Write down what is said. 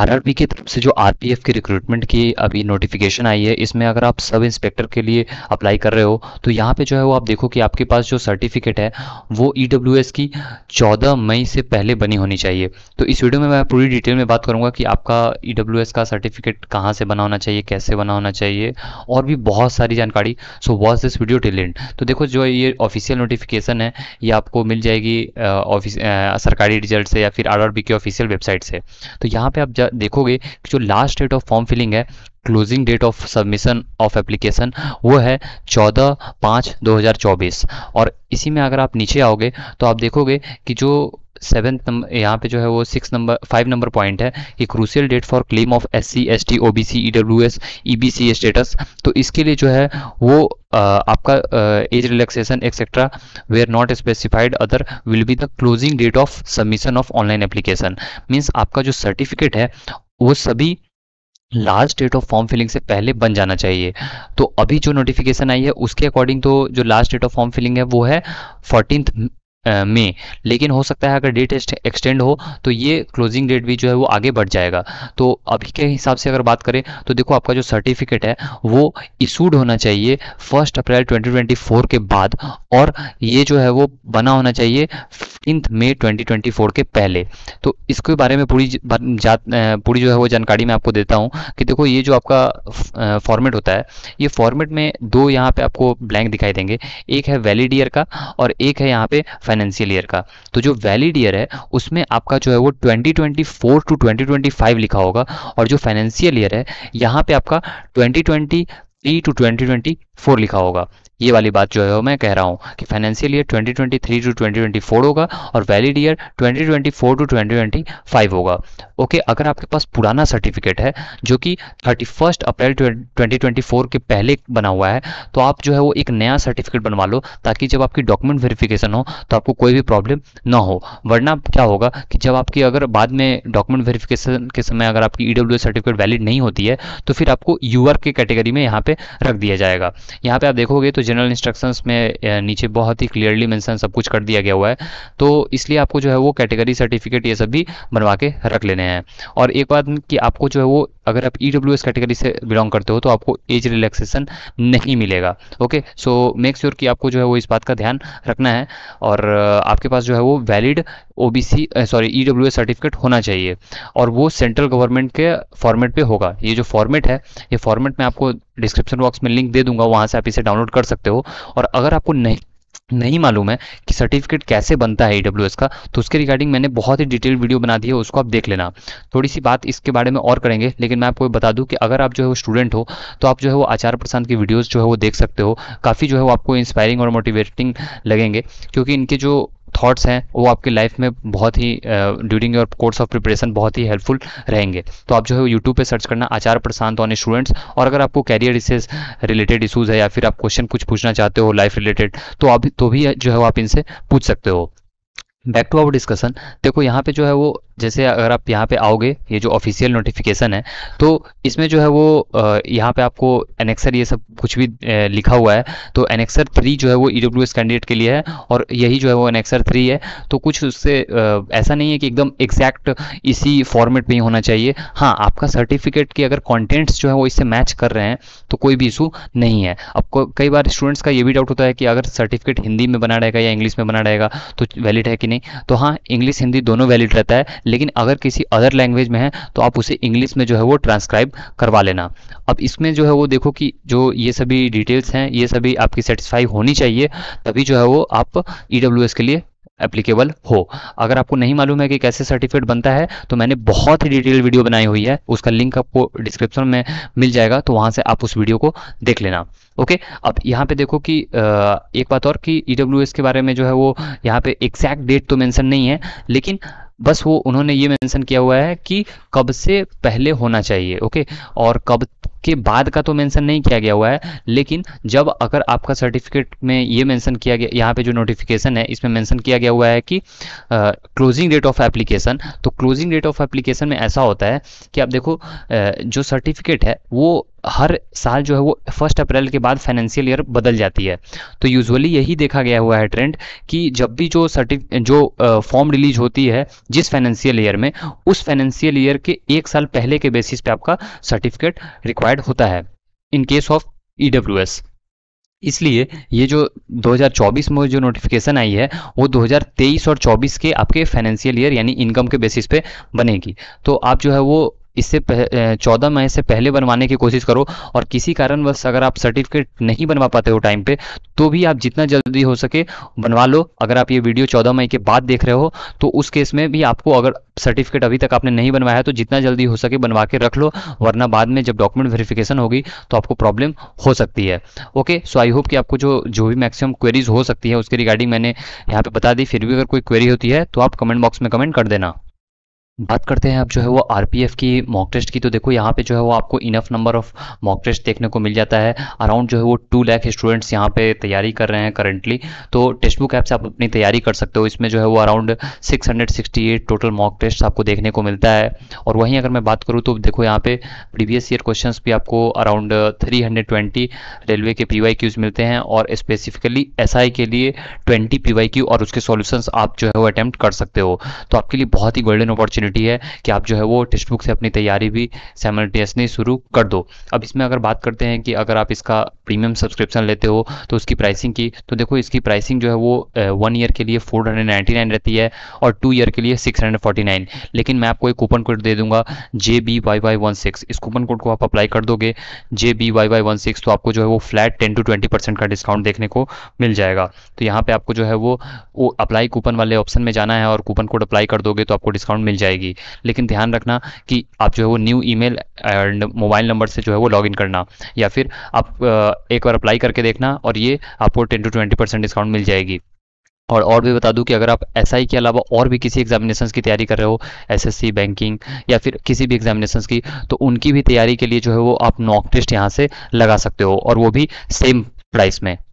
RRB की तरफ से जो आरपीएफ की रिक्रूटमेंट की अभी नोटिफिकेशन आई है इसमें अगर आप सब इंस्पेक्टर के लिए अप्लाई कर रहे हो तो यहाँ पे जो है वो आप देखो कि आपके पास जो सर्टिफिकेट है वो ई e की चौदह मई से पहले बनी होनी चाहिए तो इस वीडियो में मैं पूरी डिटेल में बात करूँगा कि आपका ई e का सर्टिफिकेट कहाँ से बना होना चाहिए कैसे बना होना चाहिए और भी बहुत सारी जानकारी so watch this video talent तो देखो जो ये ऑफिशियल नोटिफिकेशन है ये आपको मिल जाएगी ऑफिस सरकारी रिजल्ट से या फिर आर के ऑफिशियल वेबसाइट से तो यहाँ पर आप देखोगे कि जो last date of form filling है closing date of submission of application वो है 14 पाँच 2024 और इसी में अगर आप नीचे आओगे तो आप देखोगे कि जो सेवन्थ नंबर यहाँ पे जो है वो six number five number point है कि crucial date for claim of S C S T O B C E W S E B C status तो इसके लिए जो है वो आपका age relaxation etcetera where not specified other will be the closing date of submission of online application means आपका जो certificate है वो सभी last date of form filling से पहले बन जाना चाहिए तो अभी जो नोटिफिकेशन आई है उसके अकॉर्डिंग तो जो last date of form filling है वो है फोर्टीन में लेकिन हो सकता है अगर डेट एक्सटेंड हो तो ये क्लोजिंग डेट भी जो है वो आगे बढ़ जाएगा तो अभी के हिसाब से अगर बात करें तो देखो आपका जो सर्टिफिकेट है वो इशूड होना चाहिए फर्स्ट अप्रैल 2024 के बाद और ये जो है वो बना होना चाहिए फिफ्टींथ मे 2024 के पहले तो इसके बारे में पूरी पूरी जो है वो जानकारी मैं आपको देता हूँ कि देखो ये जो आपका फॉर्मेट होता है ये फॉर्मेट में दो यहाँ पर आपको ब्लैंक दिखाई देंगे एक है वैलिड ईयर का और एक है यहाँ पे फाइनेंशियल ईयर का तो जो वैलिड ईयर है उसमें आपका जो है वो 2024 टू 2025 लिखा होगा और जो फाइनेंशियल ईयर है यहाँ पे आपका 2023 टू 2024 लिखा होगा ये वाली बात जो है मैं कह रहा हूँ कि फाइनेंशियल ईयर 2023 ट्वेंटी टू 2024 होगा और valid year 2024 twenty four to 2025 होगा ओके अगर आपके पास पुराना सर्टिफिकेट है जो कि 31 अप्रैल 2024 के पहले बना हुआ है तो आप जो है वो एक नया सर्टिफिकेट बनवा लो ताकि जब आपकी डॉक्यूमेंट वेरिफिकेशन हो तो आपको कोई भी प्रॉब्लम ना हो वरना क्या होगा कि जब आपकी अगर बाद में डॉक्यूमेंट वेरीफिकेशन के समय अगर आपकी ई सर्टिफिकेट वैलिड नहीं होती है तो फिर आपको यूवर के कैटेगरी में यहाँ पर रख दिया जाएगा यहाँ पर आप देखोगे तो जनरल इंस्ट्रक्शंस में नीचे बहुत ही क्लियरली मेंशन सब कुछ कर दिया गया हुआ है तो इसलिए आपको जो है वो कैटेगरी सर्टिफिकेट ये सब भी बनवा के रख लेने हैं और एक बात कि आपको जो है वो अगर आप ई e कैटेगरी से बिलोंग करते हो तो आपको एज रिलैक्सेशन नहीं मिलेगा ओके सो मेक श्योर कि आपको जो है वो इस बात का ध्यान रखना है और आपके पास जो है वो valid oh sorry E certificate होना चाहिए और वो सेंट्रल गवर्नमेंट के फॉर्मेट पे होगा ये जो फॉर्मेट है ये फॉर्मेट में आपको डिस्क्रिप्शन बॉक्स में लिंक दे दूंगा वहाँ से आप इसे डाउनलोड कर सकते हो और अगर आपको नहीं नहीं मालूम है कि सर्टिफिकेट कैसे बनता है ई का तो उसके रिगार्डिंग मैंने बहुत ही डिटेल वीडियो बना दी है उसको आप देख लेना थोड़ी सी बात इसके बारे में और करेंगे लेकिन मैं आपको बता दूं कि अगर आप जो है वो स्टूडेंट हो तो आप जो है वो आचार प्रसाद की वीडियोस जो है वो देख सकते हो काफ़ी जो है वो आपको इंस्पायरिंग और मोटिवेटिंग लगेंगे क्योंकि इनके जो थॉट्स हैं वो आपकी लाइफ में बहुत ही during your course of preparation बहुत ही हेल्पफुल रहेंगे तो आप जो है यूट्यूब पर सर्च करना आचार प्रशांत ऑन स्टूडेंट्स और अगर आपको कैरियर इसे रिलेटेड इशूज़ है या फिर आप क्वेश्चन कुछ पूछना चाहते हो लाइफ रिलेटेड तो आप तो भी जो है वो आप इनसे पूछ सकते हो बैक टू आवर डिस्कशन देखो यहाँ पे जो है वो जैसे अगर आप यहाँ पे आओगे ये जो ऑफिशियल नोटिफिकेशन है तो इसमें जो है वो यहाँ पे आपको एनेक्सर ये सब कुछ भी लिखा हुआ है तो एनेक्सर थ्री जो है वो ई e कैंडिडेट के लिए है और यही जो है वो एनेक्सर थ्री है तो कुछ उससे ऐसा नहीं है कि एकदम एग्जैक्ट इसी फॉर्मेट में ही होना चाहिए हाँ आपका सर्टिफिकेट के अगर कॉन्टेंट्स जो है वो इससे मैच कर रहे हैं तो कोई भी इशू नहीं है आपको कई बार स्टूडेंट्स का ये भी डाउट होता है कि अगर सर्टिफिकेट हिंदी में बना रहेगा या इंग्लिश में बना रहेगा तो वैलिड है कि नहीं तो हाँ इंग्लिश हिंदी दोनों वैलिड रहता है लेकिन अगर किसी अदर लैंग्वेज में है तो आप उसे इंग्लिश में जो है वो ट्रांसक्राइब करवा लेना अब इसमें जो है वो देखो कि जो ये सभी डिटेल्स हैं ये सभी आपकी सेटिस्फाई होनी चाहिए तभी जो है वो आप ई e के लिए एप्लीकेबल हो अगर आपको नहीं मालूम है कि कैसे सर्टिफिकेट बनता है तो मैंने बहुत ही डिटेल वीडियो बनाई हुई है उसका लिंक आपको डिस्क्रिप्शन में मिल जाएगा तो वहाँ से आप उस वीडियो को देख लेना ओके अब यहाँ पे देखो कि एक बात और कि ई e के बारे में जो है वो यहाँ पे एग्जैक्ट डेट तो मेंशन नहीं है लेकिन बस वो उन्होंने ये मेंशन किया हुआ है कि कब से पहले होना चाहिए ओके और कब के बाद का तो मेंशन नहीं किया गया हुआ है लेकिन जब अगर आपका सर्टिफिकेट में ये मेंशन किया गया यहाँ पे जो नोटिफिकेशन है इसमें मेंशन किया गया हुआ है कि क्लोजिंग डेट ऑफ एप्लीकेशन तो क्लोजिंग डेट ऑफ एप्लीकेशन में ऐसा होता है कि आप देखो uh, जो सर्टिफिकेट है वो हर साल जो है वो फर्स्ट अप्रैल के बाद फाइनेंशियल ईयर बदल जाती है तो यूजुअली यही देखा गया हुआ है ट्रेंड कि जब भी जो सर्टिफ जो फॉर्म रिलीज होती है जिस फाइनेंशियल ईयर में उस फाइनेंशियल ईयर के एक साल पहले के बेसिस पे आपका सर्टिफिकेट रिक्वायर प्रोवाइड होता है इन केस ऑफ ई इसलिए ये जो 2024 में जो नोटिफिकेशन आई है वो 2023 और 24 के आपके फाइनेंशियल ईयर यानी इनकम के बेसिस पे बनेगी तो आप जो है वो इससे चौदह मई से पहले बनवाने की कोशिश करो और किसी कारणवश अगर आप सर्टिफिकेट नहीं बनवा पाते हो टाइम पे तो भी आप जितना जल्दी हो सके बनवा लो अगर आप ये वीडियो चौदह मई के बाद देख रहे हो तो उस केस में भी आपको अगर सर्टिफिकेट अभी तक आपने नहीं बनवाया तो जितना जल्दी हो सके बनवा के रख लो वरना बाद में जब डॉक्यूमेंट वेरिफिकेशन होगी तो आपको प्रॉब्लम हो सकती है ओके सो आई होप कि आपको जो जो भी मैक्सिमम क्वेरीज हो सकती है उसके रिगार्डिंग मैंने यहाँ पे बता दी फिर भी अगर कोई क्वेरी होती है तो आप कमेंट बॉक्स में कमेंट कर देना बात करते हैं अब जो है वो आर की मॉक टेस्ट की तो देखो यहाँ पे जो है वो आपको enough number of mock test देखने को मिल जाता है अराउंड जो है वो टू लाख स्टूडेंट्स यहाँ पे तैयारी कर रहे हैं करंटली तो टेक्स्ट बुक ऐप से आप अपनी तैयारी कर सकते हो इसमें जो है वो अराउंड 668 टोटल मॉक टेस्ट आपको देखने को मिलता है और वहीं अगर मैं बात करूँ तो देखो यहाँ पे प्रीवियस ईयर क्वेश्चन भी आपको अराउंड थ्री रेलवे के पी वाई मिलते हैं और स्पेसिफिकली एस के लिए ट्वेंटी पी और उसके सोल्यूशन आप जो है वो अटैम्प्ट कर सकते हो तो आपके लिए बहुत ही गोल्डन अपॉर्चुनिटी पॉसिबिलिटी है कि आप जो है वो टेक्स्ट बुक से अपनी तैयारी भी सेमल्टेनियसली शुरू कर दो अब इसमें अगर बात करते हैं कि अगर आप इसका प्रीमियम सब्सक्रिप्शन लेते हो तो उसकी प्राइसिंग की तो देखो इसकी प्राइसिंग जो है वो वन ईयर के लिए फोर रहती है और टू ईयर के लिए सिक्स लेकिन मैं आपको एक कूपन कोड दे दूंगा J B Y Y one six इस कूपन कोड को आप अप्लाई कर दोगे J B Y Y one six तो आपको जो है वो flat ten to twenty percent का डिस्काउंट देखने को मिल जाएगा तो यहाँ पे आपको जो है वो, वो अप्लाई कूपन वाले ऑप्शन में जाना है और कूपन कोड अप्लाई कर दोगे तो आपको डिस्काउंट मिल जाएगी जाएगी लेकिन ध्यान रखना कि आप जो है वो new email and mobile number से जो है वो लॉगिन करना या फिर आप एक बार अप्लाई करके देखना और ये आपको ten to twenty percent discount मिल जाएगी और और भी बता दूं कि अगर आप एस के अलावा और भी किसी एग्जामिनेशन की तैयारी कर रहे हो एस बैंकिंग या फिर किसी भी एग्जामिनेशन की तो उनकी भी तैयारी के लिए जो है वो आप नॉक टेस्ट यहाँ से लगा सकते हो और वो भी सेम प्राइस में